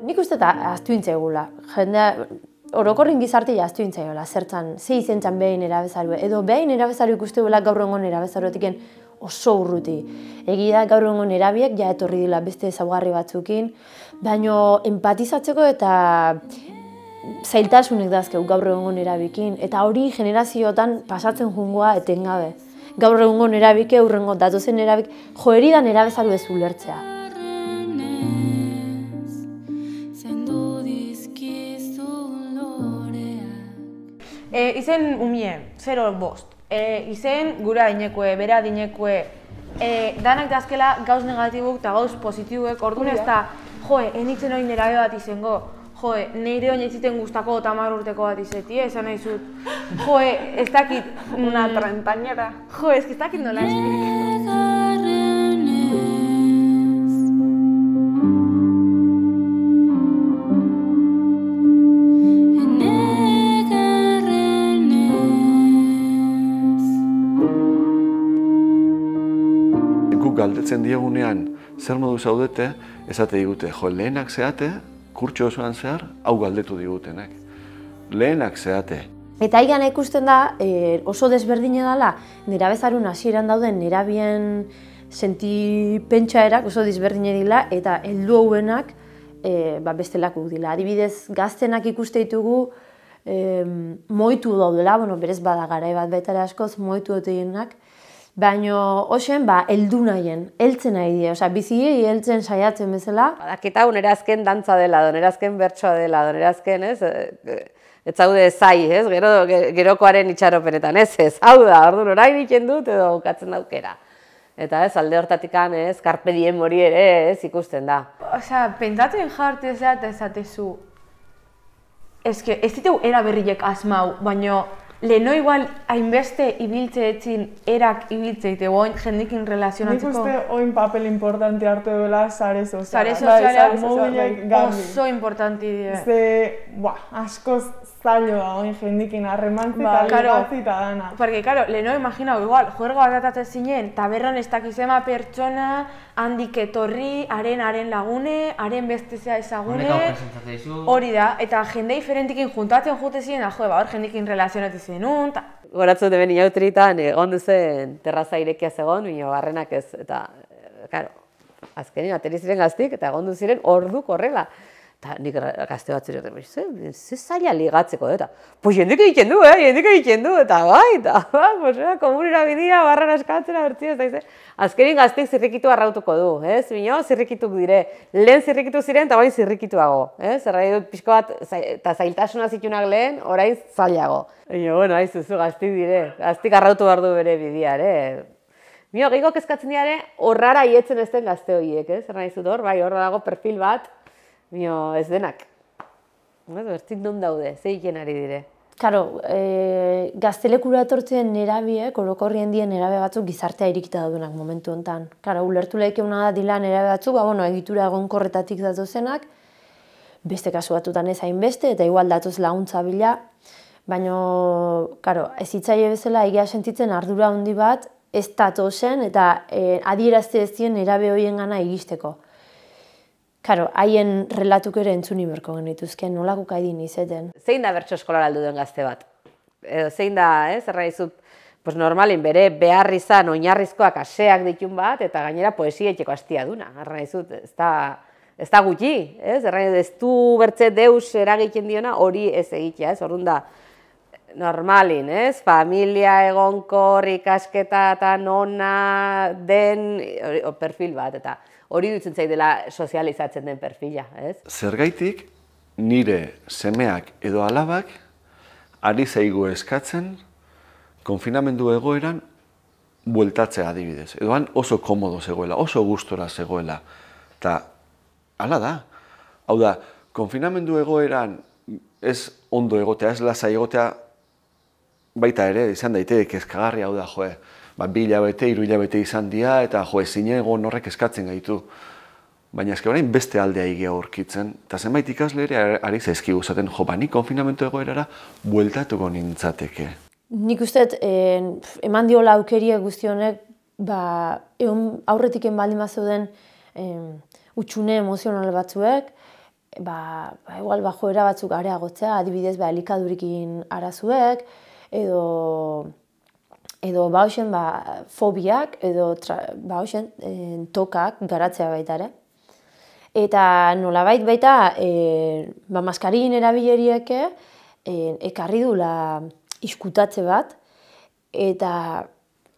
Nik uste eta aztuintza egula. Jendea, orokorren gizarte jaztuintza egula. Zertzen, ze izentzen behin erabezarua. Edo behin erabezarua ikuste egula gaur oso urruti. Egi da gaur ongon erabiek ja etorri dila beste zaugarri batzukin. Baino empatizatzeko eta zailtasunek dazkeu gaur egungo erabikin, eta hori generaziotan pasatzen jungoa etengabe. Gaur egungo erabike, urrengo datu zen erabik, joeridan da ulertzea. E, izen umie, zero bost. E, izen gura dinekue, bera dinekue. Eh, danak dazkela gauz negatibuk eta gauz pozitibuek Orduan ez da, joe, enitzen hori nera bat izango. Joe, neire hori etziten guztako eta urteko bat izeti, esan nahi zut. Joe, ez dakit... Una mm, Joe, ez dakit nola. Yeah. gu galdetzen diegunean zer modu zaudete, esate digute, jo, lehenak zeate, kurtso osoan zehar, hau galdetu digutenak. Lehenak zeate. Eta igan ikusten da eh, oso desberdina dela, nera bezarun hasieran dauden nera bien senti oso desberdine dila eta heldu hauenak eh, ba, bestelako dila. Adibidez, gaztenak ikuste ditugu eh, moitu daudela, berez bada bat betara askoz moitu dutenak, Baino hoxen ba heldu nahien, heltzen nahi dira, osea biziei heltzen saiatzen bezala. Badaketa onerazken dantza dela, onerazken bertsoa dela, onerazken, ez? Eh, ez zaude zai, ez? Gero, gerokoaren itxaropenetan, ez ez, hau da, orduan orain iten dut edo ukatzen daukera. Eta ez, alde hortatikan, ez, karpe dien hori ere, ez, ikusten da. Osea, pentsatzen da eta ezatezu, ez que, ez ditu era berriek asmau, baina leheno igual hainbeste ibiltze etzin erak ibiltze eta oin jendikin relazionatzeko. Nik uste oin papel importante hartu duela zare sozialak. Zare bai, sozialak, bai, oso importanti dira. Ze, buah, askoz, zailo da oin jendikin harreman ba, dana. Porque, claro, leheno igual, juerga bat zinen, taberran ez dakizema pertsona, handik etorri, haren haren lagune, haren beste zea ezagune. Hori da, eta jende diferentikin juntatzen jute ziren, jo, ba, hor jendikin relazionatu ziren un, ta... Goratzen deben eta egon duzen terraza irekia zegoen, bino barrenak ez, eta, eh, karo, azkenin, ateri gaztik, eta egon ziren orduk horrela. Eta nik gazte bat zirioten, ze, ze zaila ligatzeko, eh, eta, pues jendik egiten du, eh, jendik egiten du, eta bai, eta bai, pues, eh, komunera bidea, barra naskatzen, bertzi, ez da, ez Azkenin gazteik zirrikitu arrautuko du, ez, eh? bineo, zirrikituk dire, lehen zirrikitu ziren, eta bain zirrikituago, ez, eh? dut pixko bat, eta zailtasuna zitunak lehen, orain zailago. Ego, bueno, haiz, zuzu, dire, gazteik arrautu behar du bere bidiare, eh? Mio, gehiago kezkatzen diare, horrara ietzen ez den gazte horiek, ez? Zer Zerra nahizu bai, horra dago perfil bat, Mio ez denak. Bueno, ez non daude, ze iken ari dire. Karo, e, eh, gaztelekura etortzen nerabie, kolokorrien dien nerabe batzuk gizartea irikita daudenak momentu honetan. Karo, ulertu lehik da dila nerabe batzuk, ba, bueno, egitura egon korretatik datu zenak, beste kasu batutan ez hainbeste beste, eta igual datuz laguntza bila, baina, karo, ez itzaile bezala egia sentitzen ardura handi bat, ez datozen, eta e, adierazte ez dien nerabe hoien gana egisteko. Karo, haien relatuk ere entzuni berko genituzke, nola guk izeten. Zein da bertso eskolar aldu duen gazte bat? Edo, zein da, ez, eh, erraizu, pues normalin bere beharri zan, oinarrizkoak aseak ditun bat, eta gainera poesia etxeko hastia duna, erraizu, ez da... Ez da gutxi, ez, Erra, ez du bertze deus eragiten diona hori ez egitea, ez, hori normalin, ez, familia egonko, rikasketa eta nona, den, o, perfil bat, eta hori dutzen zei dela sozializatzen den perfila, ez? Zergaitik nire semeak edo alabak ari zaigu eskatzen konfinamendu egoeran bueltatzea adibidez. Edoan oso komodo zegoela, oso gustora zegoela. Ta hala da. Hau da, konfinamendu egoeran ez ondo egotea, ez lasa egotea baita ere izan daiteke eskagarri hau da, joe ba, bi hilabete, iru hilabete izan dira, eta jo, ezin egon horrek eskatzen gaitu. Baina ezke orain beste aldea higia horkitzen, eta zenbait ikasle ari zaizki guzaten, jo, bani konfinamentu egoerara, bueltatuko nintzateke. Nik uste, eh, eman dio laukeria guztionek, ba, egon aurretik enbaldi utxune emozional batzuek, ba, ba, egual, ba, joera batzuk areagotzea, adibidez, ba, elikadurikin arazuek, edo, edo ba ba, fobiak edo tra, eh, tokak garatzea baita ere. Eta nola baita baita eh, e, ba, maskarin e, ekarri du iskutatze bat eta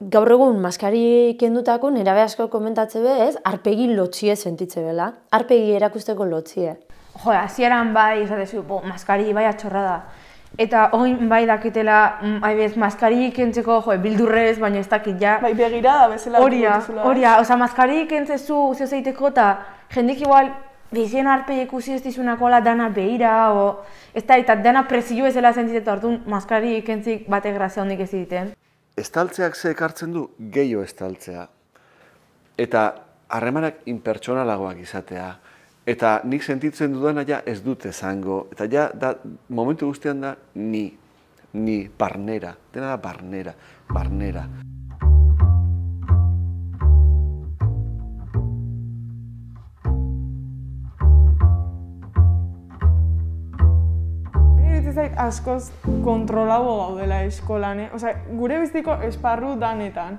gaur egun maskari kendutako nerabe asko komentatze be, ez? Arpegi lotzie sentitze dela. Arpegi erakusteko lotzie. Jo, hasieran bai, esatezu, maskari bai atxorra da. Eta oin bai dakitela, hain mm, bez, maskari ikentzeko, jo bildurrez, baina ez dakit, ja. Bai, begira da, bezala. Horia, horia, oza, maskari ikentzezu zaiteko eta jendik igual, bizien arpe ikusi ez dizunako ala dana behira, o, ez da, eta dana presio ezela zentzitetu, hartu, maskari ikentzik batek grazia hondik ez diten. Estaltzeak ze ekartzen du, gehiago estaltzea. Eta harremanak inpertsonalagoak izatea. Eta nik sentitzen dudana ja ez dut izango, Eta ja, da, momentu guztian da, ni. Ni, barnera. Dena da, barnera. Barnera. zait askoz kontrolago gaudela eskolan, eh? gure biztiko esparru danetan.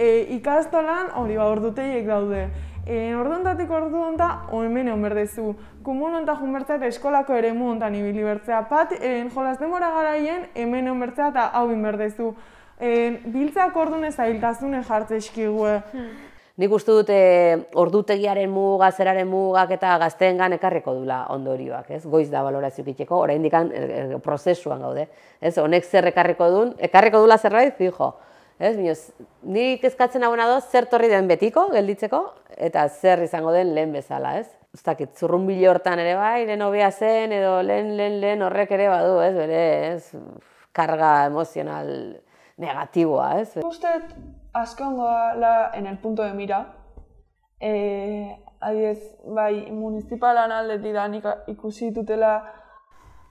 E, ikastolan hori ba ordutegiek daude. E, eh, orduantatik ordu honetan, hemen egon berdezu. Kumon honta joan bertzea eta eskolako ere mu honetan ibili bertzea. Pat, en, eh, jolaz demora garaien, hemen egon bertzea eta hau in berdezu. E, eh, biltzeak ordu nezailtasune jartze eskigue. Hmm. Nik uste dut e, ordutegiaren muga, zeraren mugak eta gazteengan ekarriko dula ondorioak, ez? Goiz da balorazio kitzeko, oraindik e, e, prozesuan gaude. Ez, honek zer ekarriko duen, ekarriko dula zerbait, fijo. Ez, minoz, nire itezkatzen nagoena zer torri den betiko, gelditzeko, eta zer izango den lehen bezala, ez? Uztakit, zurrun hortan ere bai, lehen obia zen, edo lehen, lehen, lehen horrek ere badu, ez, bere, ez, karga emozional negatiboa, ez? asko askoan la en el punto de mira, eh, adiez, bai, municipalan alde ikusi ditutela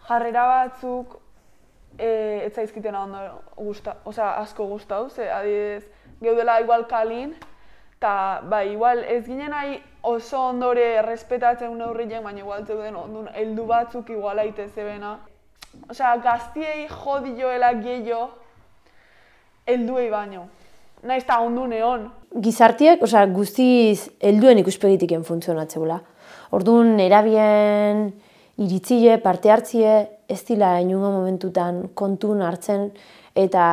jarrera batzuk, e, ez zaizkiten ondo gusta, osea asko gustau, ze adidez, geudela igual kalin, eta bai, igual ez ginen nahi oso ondore respetatzen neurrien, baina igual zeuden ondun heldu batzuk igual aite zebena. Osea, gaztiei jodi joela gehiago, helduei baino. Naiz eta ondun egon. Gizartiek, osea, guztiz helduen ikuspegitik funtzionatzeula. Orduan, Erabien iritzile, parte hartzie, ez dila inungo momentutan kontun hartzen, eta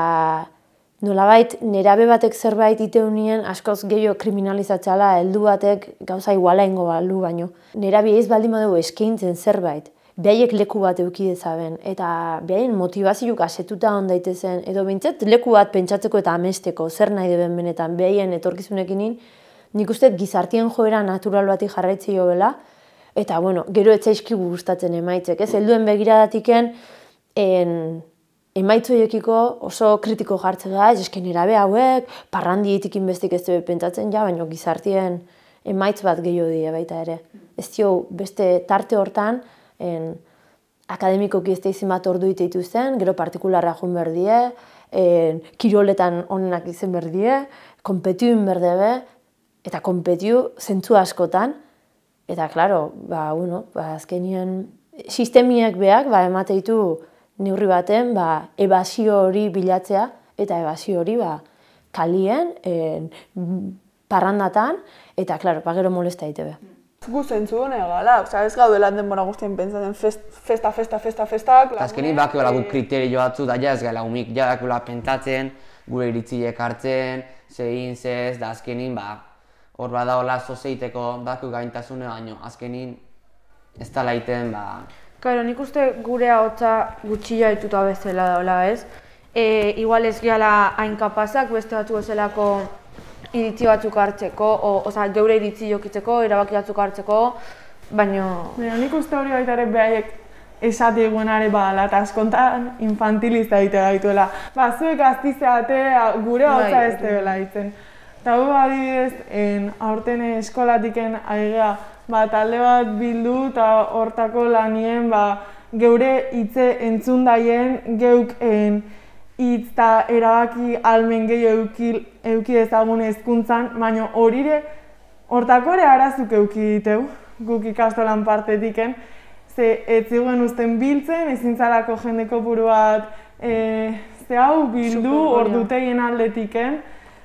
nolabait, nerabe batek zerbait ite askoz gehiago kriminalizatzala, heldu batek gauza iguala ingo balu baino. Nerabi ez baldin badugu eskaintzen zerbait, behaiek leku bat euki dezaben, eta behaien motivazio asetuta hon daitezen, edo bintzat leku bat pentsatzeko eta amesteko, zer nahi deben benetan, behaien etorkizunekin nik uste gizartien joera natural bati jarraitzi jo bela, eta bueno, gero etzaizki gustatzen emaitzek, ez helduen begiradatiken en emaitzu oso kritiko gartze da, esken erabe hauek, parrandi itikin bestik ez pentsatzen, ja, baino gizartien emaitz bat gehiago dira baita ere. Ez jo, beste tarte hortan, en, akademiko gizte izin bat ordu ite zen, gero partikularra joan berdie, en, kiroletan onenak izen berdie, kompetiu berdebe, eta kompetiu zentzu askotan, Eta, klaro, ba, bueno, ba, azkenien sistemiak behak, ba, emate neurri baten, ba, ebazio hori bilatzea, eta ebazio hori, ba, kalien, en, parrandatan, eta, klaro, ba, gero molesta ite be. Guzen zuen, ega, la, oza, ez gau den denbora guztien pentsatzen festa, festa, festa, festa, klar. Azkenik, bak, gara, kriterio batzu, da, ja, ez gala, humik, ja, gara, pentsatzen, gure iritzilek hartzen, zein, zez, da, azkenin, ba, hor bada hola zozeiteko baku gaintasune baino, azkenin ez da laiteen ba... Karo, nik uste gure ahotza gutxia dituta bezala daula ez. E, igual ez gehala hain kapazak beste batu zelako iritzi batzuk hartzeko, o, oza, geure iritzi jokitzeko, erabaki batzuk hartzeko, baino... Baina nik uste hori baita ere behaiek esati badala, eta askontan infantilista egitea gaituela. Ba, zuek gure hau bai, ez tebela egiten. Eta adibidez, en, aurten eskolatiken aigea, ba, talde bat bildu eta hortako lanien, ba, geure hitze entzun daien, geuk en, hitz eta erabaki almen gehi euki, euki ezagun ezkuntzan, baina horire, hortako ere arazuk euki ditu, guk ikastolan partetiken, ze ez ziguen usten biltzen, ezintzalako jendeko buru bat, e, ze hau bildu, hor aldetiken,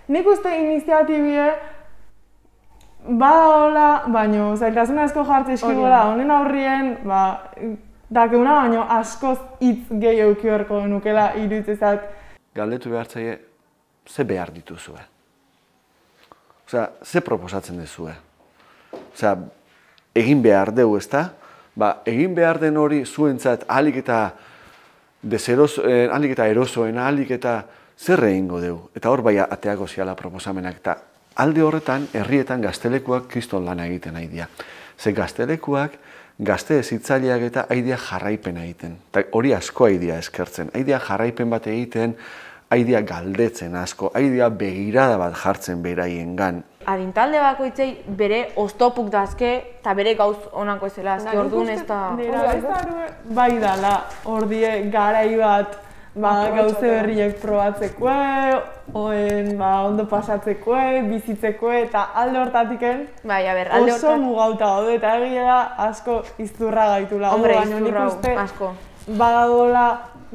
Nik uste iniziatibie, ba hola, baino, zailtasuna esko jartze eskibola, honen aurrien, ba, dakeuna baino, askoz hitz gehi eukiorko nukela irutzezat. Galdetu behar zaie, ze behar dituzue? Osea, ze proposatzen dezue? Osea, egin behar dugu ezta, Ba, egin behar den hori zuentzat, ahalik eta eh, erosoen, ahalik eta zer egingo dugu? Eta hor bai ateago ziala proposamenak eta alde horretan herrietan gaztelekuak kriston lan egiten nahi dia. Ze gaztelekuak gazte ezitzaileak eta aidea jarraipen egiten. Eta hori asko aidea eskertzen. Aidea jarraipen bat egiten, aidea galdetzen asko, aidea begirada bat jartzen beraien gan. Adintalde bako itzei bere oztopuk dazke eta bere gauz onako ezela, azke orduan ez da... Bai dala, hor die garai bat ba, gauze berriak probatzeko, oen, ba, ondo pasatzeko, bizitzeko, eta alde hortatik eh? bai, oso mugauta gaudu, eta egia da, asko izturra gaitu lagu, eh? Hombre, baina nik asko.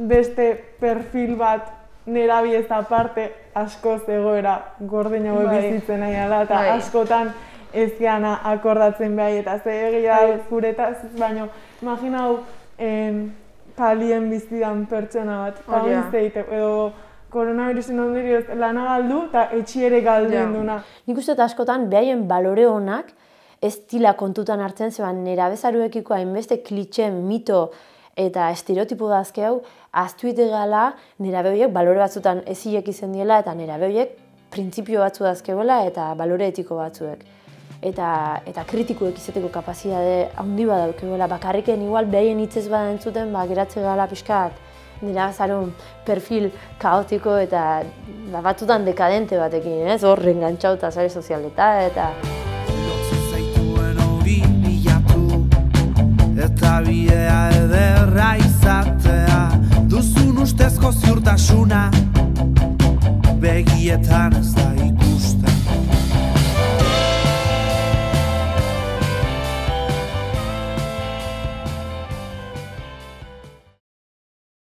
beste perfil bat nera bieza parte, asko zegoera gordin hau bai. bizitzen nahi ala, eta bai. askotan ez akordatzen bai, eta ze egia bai. zuretaz, baina, imaginau, palien bizidan pertsona bat, palien zeite, edo koronavirusen ondorioz lana galdu eta etxiere galdu yeah. duna. Nik uste askotan behaien balore honak ez dila kontutan hartzen zeban nera hainbeste klitxe, mito eta estereotipo da azke hau, aztu ite gala nera behoiek balore batzutan ezilek izen diela eta nera printzipio batzu dazkegola eta balore etiko batzuek eta, eta kritikuek izateko kapazitate handi bat daukeguela. Bakarriken igual behien hitzez bat entzuten, ba, geratze gala pixkat, nira zaron perfil kaotiko eta ba, batutan dekadente batekin, ez horren gantxauta zare sozialeta eta... Eta bidea ederra izatea Duzun ustezko ziurtasuna Begietan ez da